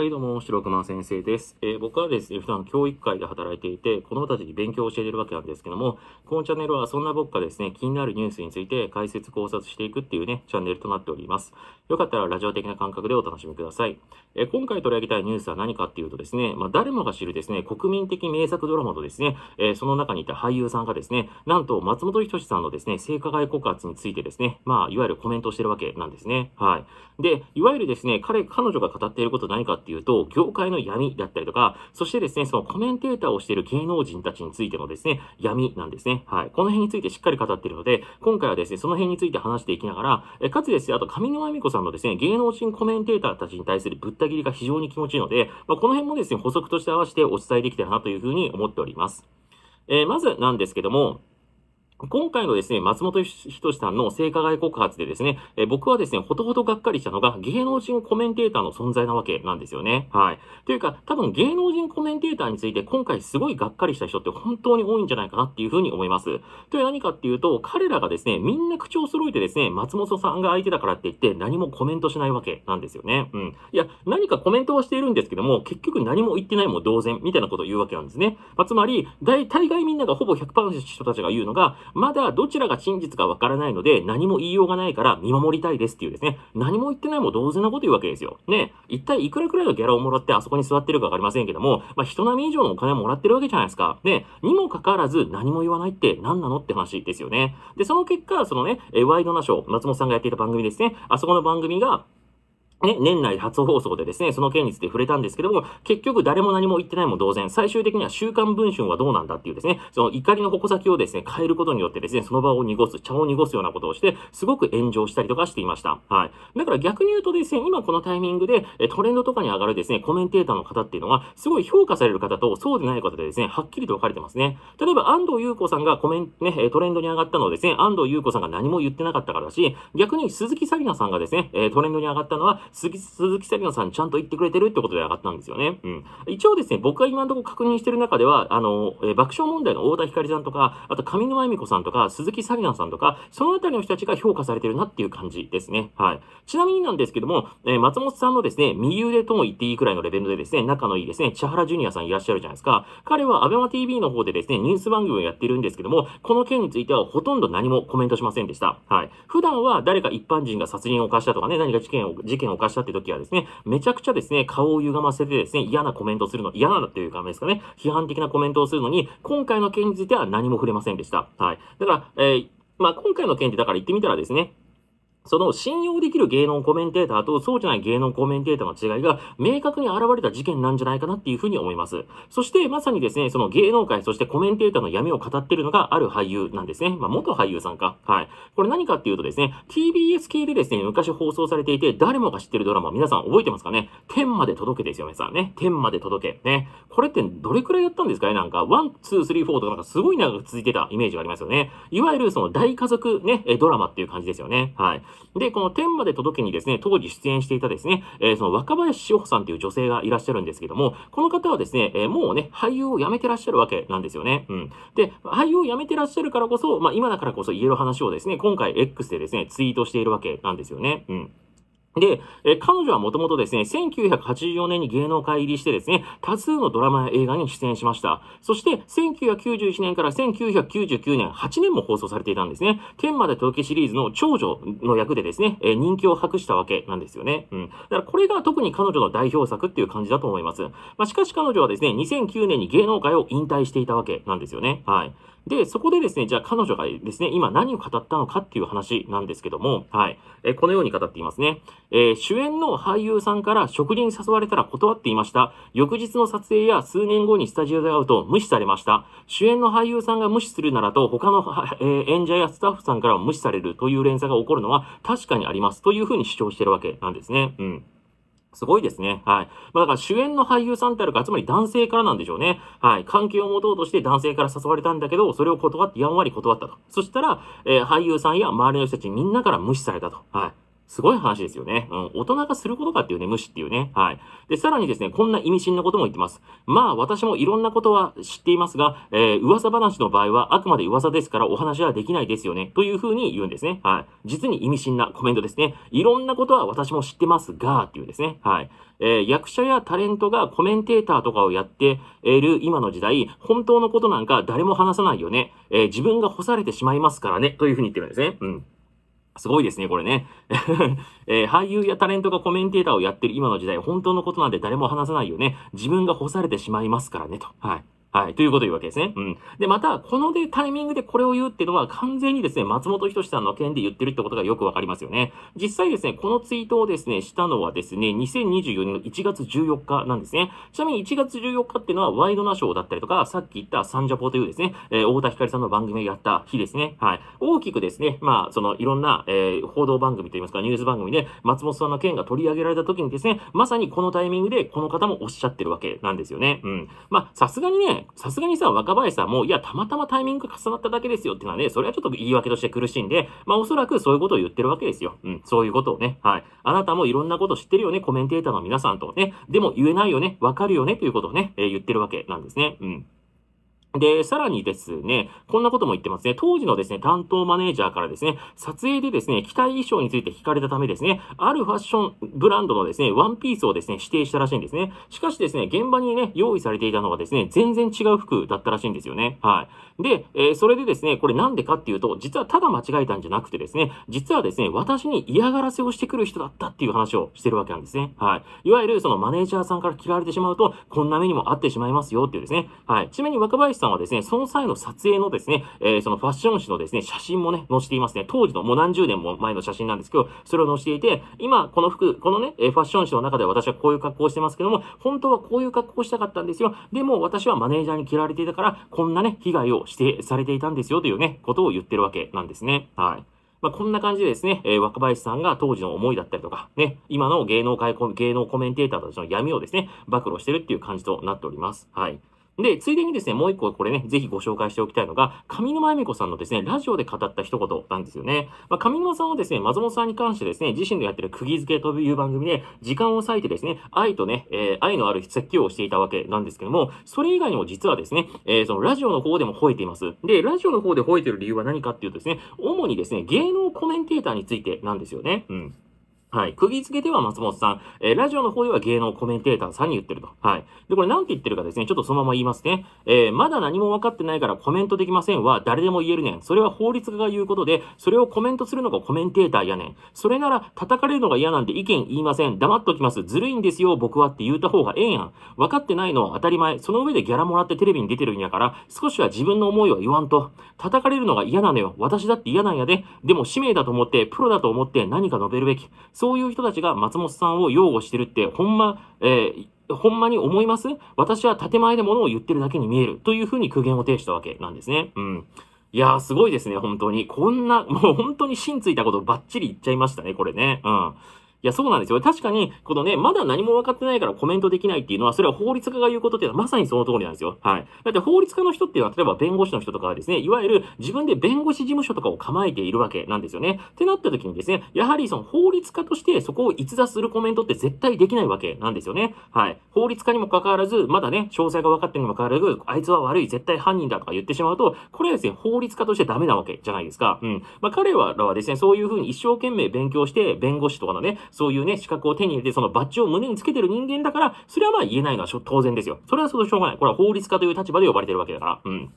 はい、どうも、白熊先生です。えー、僕はですね、普段教育界で働いていて、子供たちに勉強を教えているわけなんですけども、このチャンネルはそんな僕がですね、気になるニュースについて解説考察していくっていうね、チャンネルとなっております。よかったらラジオ的な感覚でお楽しみください。えー、今回取り上げたいニュースは何かっていうとですね、まあ、誰もが知るですね、国民的名作ドラマとですね、えー、その中にいた俳優さんがですね、なんと松本人志さんのですね、性加害告発についてですね、まあ、いわゆるコメントしてるわけなんですね。はい。で、いわゆるですね、彼、彼女が語っていること何かってっていうと、業界の闇だったりとか、そしてですね、そのコメンテーターをしている芸能人たちについてのですね、闇なんですね。はい。この辺についてしっかり語っているので、今回はですね、その辺について話していきながら、えかつですね、あと上沼恵美子さんのですね、芸能人コメンテーターたちに対するぶった切りが非常に気持ちいいので、まあ、この辺もですね、補足として合わせてお伝えできたらなというふうに思っております。えー、まずなんですけども、今回のですね、松本人志さんの性加害告発でですね、え僕はですね、ほとほとがっかりしたのが芸能人コメンテーターの存在なわけなんですよね。はい。というか、多分芸能人コメンテーターについて今回すごいがっかりした人って本当に多いんじゃないかなっていうふうに思います。という何かっていうと、彼らがですね、みんな口を揃えてですね、松本さんが相手だからって言って何もコメントしないわけなんですよね。うん。いや、何かコメントはしているんですけども、結局何も言ってないも同然みたいなことを言うわけなんですね。まあ、つまり、大、大概みんながほぼ100%の人たちが言うのが、まだどちらが真実かわからないので、何も言いようがないから見守りたいですっていうですね、何も言ってないも同然なこと言うわけですよ。ね、一体いくらくらいのギャラをもらってあそこに座ってるかわかりませんけども、まあ、人並み以上のお金もらってるわけじゃないですか。ね、にもかかわらず何も言わないって何なのって話ですよね。で、その結果、そのね、ワイドナショー、松本さんがやっていた番組ですね、あそこの番組が、ね、年内初放送でですね、その件について触れたんですけども、結局誰も何も言ってないも同然、最終的には週刊文春はどうなんだっていうですね、その怒りの矛先をですね、変えることによってですね、その場を濁す、茶を濁すようなことをして、すごく炎上したりとかしていました。はい。だから逆に言うとですね、今このタイミングで、トレンドとかに上がるですね、コメンテーターの方っていうのは、すごい評価される方と、そうでない方でですね、はっきりと分かれてますね。例えば、安藤優子さんがコメント、ね、トレンドに上がったのをですね、安藤優子さんが何も言ってなかったからだし、逆に鈴木紗理奈さんがですね、トレンドに上がったのは、鈴木、鈴木セリナさんちゃんと言ってくれてるってことで上がったんですよね。うん。一応ですね、僕が今のところ確認してる中では、あの、えー、爆笑問題の太田光さんとか、あと上沼恵美子さんとか、鈴木セリナさんとか、そのあたりの人たちが評価されてるなっていう感じですね。はい。ちなみになんですけども、えー、松本さんのですね、右腕とも言っていいくらいのレベルでですね、仲のいいですね、千原ジュニアさんいらっしゃるじゃないですか。彼は ABEMATV の方でですね、ニュース番組をやってるんですけども、この件についてはほとんど何もコメントしませんでした。はい。普段は誰か一般人が殺人を犯したとかね、何か事件を、事件を化したって時はですね、めちゃくちゃですね、顔を歪ませてですね、嫌なコメントするの、嫌なだっていう感じですかね、批判的なコメントをするのに、今回の件については何も触れませんでした。はい。だから、えー、まあ、今回の件ってだから言ってみたらですね、その信用できる芸能コメンテーターとそうじゃない芸能コメンテーターの違いが明確に現れた事件なんじゃないかなっていうふうに思います。そしてまさにですね、その芸能界、そしてコメンテーターの闇を語ってるのがある俳優なんですね。まあ、元俳優さんか。はい。これ何かっていうとですね、TBS 系でですね、昔放送されていて、誰もが知ってるドラマ、皆さん覚えてますかね天まで届けですよ、皆さんね。天まで届け。ね。これってどれくらいやったんですかねなんか、1、2、3、4とかなんかすごい長く続いてたイメージがありますよね。いわゆるその大家族ね、ドラマっていう感じですよね。はい。で、この天まで届けにですね、当時出演していたですね、えー、その若林志保さんという女性がいらっしゃるんですけども、この方はですね、えー、もうね、俳優を辞めてらっしゃるわけなんですよね。うん。で、俳優を辞めてらっしゃるからこそ、まあ今だからこそ言える話をですね、今回 X でですね、ツイートしているわけなんですよね。うん。で、え彼女はもともとですね、1984年に芸能界入りしてですね、多数のドラマや映画に出演しました。そして、1991年から1999年、8年も放送されていたんですね。天まで届けシリーズの長女の役でですね、え人気を博したわけなんですよね。うん。だからこれが特に彼女の代表作っていう感じだと思います。まあ、しかし彼女はですね、2009年に芸能界を引退していたわけなんですよね。はい。で、そこでですね、じゃあ彼女がですね、今何を語ったのかっていう話なんですけども、はい。えこのように語っていますね。えー、主演の俳優さんから食事に誘われたら断っていました。翌日の撮影や数年後にスタジオで会うと無視されました。主演の俳優さんが無視するならと、他の、えー、演者やスタッフさんからも無視されるという連鎖が起こるのは確かにあります。というふうに主張してるわけなんですね。うん。すごいですね。はい。まあだから主演の俳優さんってあるから、つまり男性からなんでしょうね。はい。関係を持とうとして男性から誘われたんだけど、それを断って、やんわり断ったと。そしたら、えー、俳優さんや周りの人たちみんなから無視されたと。はい。すごい話ですよね。うん。大人がすることかっていうね、無視っていうね。はい。で、さらにですね、こんな意味深なことも言ってます。まあ、私もいろんなことは知っていますが、えー、噂話の場合はあくまで噂ですからお話はできないですよね。というふうに言うんですね。はい。実に意味深なコメントですね。いろんなことは私も知ってますが、っていうんですね。はい。えー、役者やタレントがコメンテーターとかをやっている今の時代、本当のことなんか誰も話さないよね。えー、自分が干されてしまいますからね。というふうに言ってるんですね。うん。すごいですね、これね。えー、俳優やタレントがコメンテーターをやってる今の時代、本当のことなんて誰も話さないよね。自分が干されてしまいますからね、と。はい。はい。ということを言うわけですね。うん。で、また、こので、タイミングでこれを言うっていうのは、完全にですね、松本人志さんの件で言ってるってことがよくわかりますよね。実際ですね、このツイートをですね、したのはですね、2024年の1月14日なんですね。ちなみに1月14日っていうのは、ワイドナショーだったりとか、さっき言ったサンジャポというですね、えー、大田光さんの番組をやった日ですね。はい。大きくですね、まあ、その、いろんな、えー、報道番組といいますか、ニュース番組で、松本さんの件が取り上げられた時にですね、まさにこのタイミングで、この方もおっしゃってるわけなんですよね。うん。まあ、さすがにね、さすがにさ、若林さんも、いや、たまたまタイミングが重なっただけですよっていうのはね、それはちょっと言い訳として苦しいんで、まあおそらくそういうことを言ってるわけですよ。うん、そういうことをね、はい。あなたもいろんなこと知ってるよね、コメンテーターの皆さんとね、でも言えないよね、わかるよね、ということをね、えー、言ってるわけなんですね。うん。で、さらにですね、こんなことも言ってますね。当時のですね、担当マネージャーからですね、撮影でですね、機体衣装について聞かれたためですね、あるファッションブランドのですね、ワンピースをですね、指定したらしいんですね。しかしですね、現場にね、用意されていたのはですね、全然違う服だったらしいんですよね。はい。で、えー、それでですね、これなんでかっていうと、実はただ間違えたんじゃなくてですね、実はですね、私に嫌がらせをしてくる人だったっていう話をしてるわけなんですね。はい。いわゆるそのマネージャーさんから嫌われてしまうと、こんな目にも合ってしまいますよっていうですね。はい。ちなみに若林さんはですね、その際の撮影のですね、えー、そのファッション誌のですね、写真もね、載せていますね。当時のもう何十年も前の写真なんですけど、それを載せていて、今、この服、このね、ファッション誌の中で私はこういう格好をしてますけども、本当はこういう格好をしたかったんですよ。でも、私はマネージャーに嫌われていたから、こんなね、被害を指定されていたんですよというね、ことを言ってるわけなんですね。はい。まあ、こんな感じでですね、えー、若林さんが当時の思いだったりとか、ね、今の芸能界、芸能コメンテーターたちの闇をですね、暴露してるっていう感じとなっております。はい。で、ついでにですね、もう一個これね、ぜひご紹介しておきたいのが、上沼恵美子さんのですね、ラジオで語った一言なんですよね。まあ、上沼さんはですね、松本さんに関してですね、自身のやってる釘付けという番組で、時間を割いてですね、愛とね、えー、愛のある説教をしていたわけなんですけども、それ以外にも実はですね、えー、そのラジオの方でも吠えています。で、ラジオの方で吠えてる理由は何かっていうとですね、主にですね、芸能コメンテーターについてなんですよね。うん。はい。釘付けでは松本さん、えー、ラジオの方では芸能コメンテーターさんに言ってると。はい。で、これなんて言ってるかですね、ちょっとそのまま言いますね。えー、まだ何も分かってないからコメントできませんは誰でも言えるねん。それは法律家が言うことで、それをコメントするのがコメンテーターやねん。それなら叩かれるのが嫌なんて意見言いません。黙っときます。ずるいんですよ、僕はって言うた方がええやん。分かってないのは当たり前。その上でギャラもらってテレビに出てるんやから、少しは自分の思いは言わんと。叩かれるのが嫌なのよ。私だって嫌なんやで。でも使命だと思って、プロだと思って何か述べるべき。そういう人たちが松本さんを擁護してるって、ほんま、えー、ほんまに思います私は建前で物を言ってるだけに見えるというふうに苦言を呈したわけなんですね。うん。いやー、すごいですね、本当に。こんな、もう本当に芯ついたことばっちり言っちゃいましたね、これね。うん。いや、そうなんですよ。確かに、このね、まだ何も分かってないからコメントできないっていうのは、それは法律家が言うことっていうのはまさにその通りなんですよ。はい。だって法律家の人っていうのは、例えば弁護士の人とかはですね、いわゆる自分で弁護士事務所とかを構えているわけなんですよね。ってなった時にですね、やはりその法律家としてそこを逸脱するコメントって絶対できないわけなんですよね。はい。法律家にもかかわらず、まだね、詳細が分かってるにもかかわらず、あいつは悪い、絶対犯人だとか言ってしまうと、これはですね、法律家としてダメなわけじゃないですか。うん。まあ、彼らはですね、そういうふうに一生懸命勉強して、弁護士とかのね、そういうね、資格を手に入れて、そのバッジを胸につけてる人間だから、それはまあ言えないのは当然ですよ。それはそのしょうがない。これは法律家という立場で呼ばれてるわけだから。うん。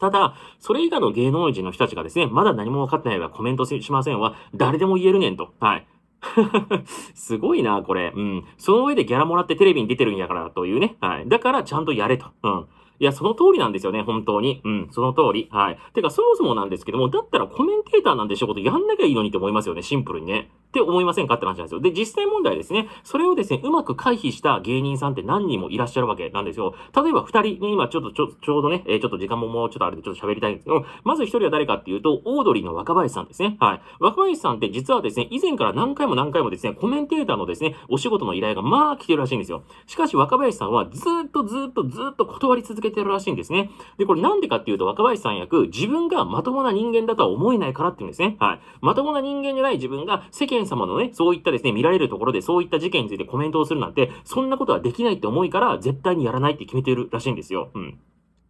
ただ、それ以下の芸能人の人たちがですね、まだ何も分かってないらコメントしませんわ、誰でも言えるねんと。はい。すごいな、これ。うん。その上でギャラもらってテレビに出てるんやから、というね。はい。だから、ちゃんとやれと。うん。いや、その通りなんですよね、本当に。うん、その通り。はい。てか、そもそもなんですけども、だったらコメンテーターなんで仕事やんなきゃいいのにって思いますよね、シンプルにね。って思いませんかって話なんですよ。で、実際問題ですね、それをですね、うまく回避した芸人さんって何人もいらっしゃるわけなんですよ。例えば二人に今ちょっとちょ、ちょうどね、えー、ちょっと時間ももうちょっとあれでちょっと喋りたいんですけど、まず一人は誰かっていうと、オードリーの若林さんですね。はい。若林さんって実はですね、以前から何回も何回もですね、コメンテーターのですね、お仕事の依頼がまあ来てるらしいんですよ。しかし若林さんはずっとずっとずっと断り続けてるらしいんですね。で、これなんでかっていうと、若林さん役、自分がまともな人間だとは思えないからっていうんですね。はい。まともな人間じゃない自分が世間賢様のね、そういったですね、見られるところでそういった事件についてコメントをするなんて、そんなことはできないって思いから、絶対にやらないって決めてるらしいんですよ。うん。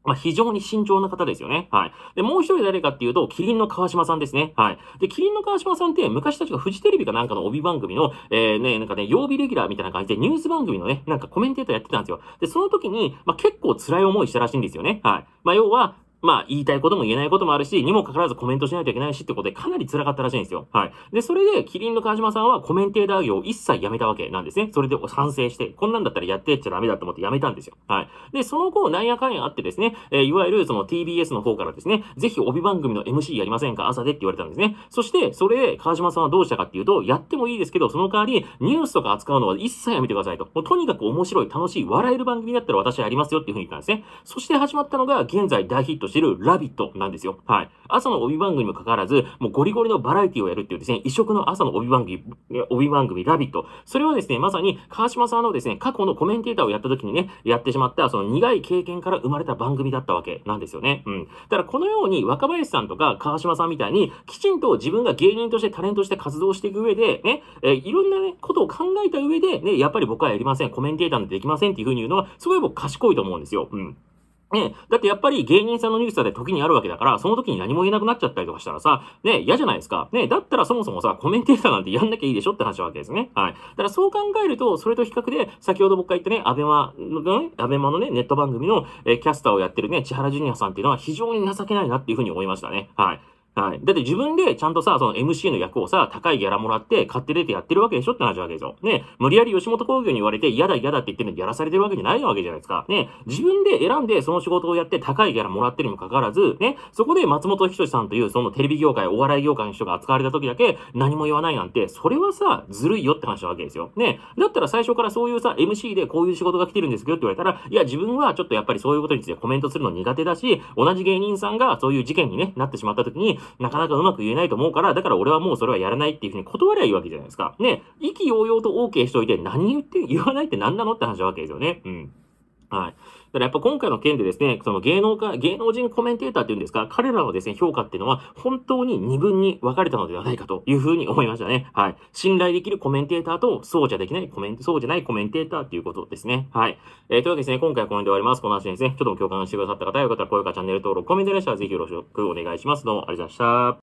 まあ、非常に慎重な方ですよね。はい。で、もう一人誰かっていうと、キリンの川島さんですね。はい。で、キリンの川島さんって、昔たちがフジテレビかなんかの帯番組の、えー、ね、なんかね、曜日レギュラーみたいな感じで、ニュース番組のね、なんかコメンテーターやってたんですよ。で、その時に、まあ、結構辛い思いしたらしいんですよね。はい。まあ、要は、まあ、言いたいことも言えないこともあるし、にもかかわらずコメントしないといけないしってことで、かなり辛かったらしいんですよ。はい。で、それで、キリンの川島さんはコメンテーター業を一切やめたわけなんですね。それで賛成して、こんなんだったらやってっちゃダメだと思ってやめたんですよ。はい。で、その後、なんやかんやあってですね、えー、いわゆるその TBS の方からですね、ぜひ帯番組の MC やりませんか朝でって言われたんですね。そして、それで川島さんはどうしたかっていうと、やってもいいですけど、その代わり、ニュースとか扱うのは一切やめてくださいと。もうとにかく面白い、楽しい、笑える番組だったら私はやりますよっていうふうに言ったんですね。そして始まったのが、現在大ヒットしてるラビットなんですよ。はい。朝の帯番組にもかかわらず、もうゴリゴリのバラエティをやるっていうですね、異色の朝の帯番組、帯番組ラビット。それはですね、まさに川島さんのですね、過去のコメンテーターをやった時にね、やってしまった、その苦い経験から生まれた番組だったわけなんですよね。うん。だからこのように若林さんとか川島さんみたいに、きちんと自分が芸人としてタレントとして活動していく上で、ね、えいろんなね、ことを考えた上で、ね、やっぱり僕はやりません。コメンテーターなんてできませんっていうふうに言うのは、すごい僕賢いと思うんですよ。うん。ねえ。だってやっぱり芸人さんのニュースだって時にあるわけだから、その時に何も言えなくなっちゃったりとかしたらさ、ね、嫌じゃないですか。ね、だったらそもそもさ、コメンテーターなんてやんなきゃいいでしょって話なわけですね。はい。だからそう考えると、それと比較で、先ほど僕が言ったね、アベマのね、アベマのね、ネット番組の、えー、キャスターをやってるね、千原ジュニアさんっていうのは非常に情けないなっていうふうに思いましたね。はい。はい。だって自分でちゃんとさ、その MC の役をさ、高いギャラもらって買って出てやってるわけでしょって話なわけでしょ。ね。無理やり吉本興業に言われて嫌だ嫌だって言ってるのにやらされてるわけじゃないわけじゃないですか。ね。自分で選んでその仕事をやって高いギャラもらってるにもかかわらず、ね。そこで松本人志さんというそのテレビ業界、お笑い業界の人が扱われた時だけ何も言わないなんて、それはさ、ずるいよって話なわけですよ。ね。だったら最初からそういうさ、MC でこういう仕事が来てるんですけどって言われたら、いや自分はちょっとやっぱりそういうことについてコメントするの苦手だし、同じ芸人さんがそういう事件にね、なってしまった時に、なかなかうまく言えないと思うから、だから俺はもうそれはやらないっていうふうに断りゃいいわけじゃないですか。ね、意気揚々と OK しといて何言って、言わないって何なのって話なわけですよね。うん。はい。だからやっぱ今回の件でですね、その芸能家、芸能人コメンテーターっていうんですか、彼らのですね、評価っていうのは本当に二分に分かれたのではないかというふうに思いましたね。はい。信頼できるコメンテーターと、そうじゃできないコメント、そうじゃないコメンテーターっていうことですね。はい。えー、というわけですね、今回はこの辺で終わります。この話ですね、ちょっと共感してくださった方、よかったら高評価、チャンネル登録、コメントでしたらぜひよろしくお願いします。どうもありがとうございました。